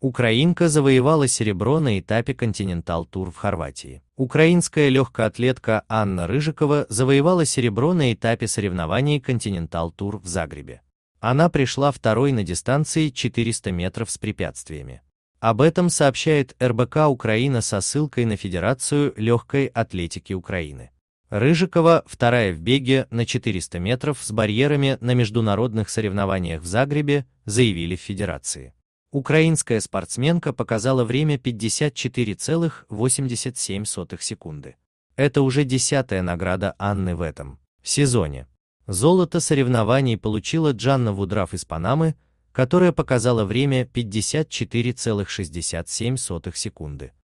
Украинка завоевала серебро на этапе Континентал Тур в Хорватии. Украинская легкоатлетка Анна Рыжикова завоевала серебро на этапе соревнований Континентал Тур в Загребе. Она пришла второй на дистанции 400 метров с препятствиями. Об этом сообщает РБК Украина со ссылкой на Федерацию легкой атлетики Украины. Рыжикова вторая в беге на 400 метров с барьерами на международных соревнованиях в Загребе, заявили в Федерации. Украинская спортсменка показала время 54,87 секунды. Это уже десятая награда Анны в этом сезоне. Золото соревнований получила Джанна Вудраф из Панамы, которая показала время 54,67 секунды.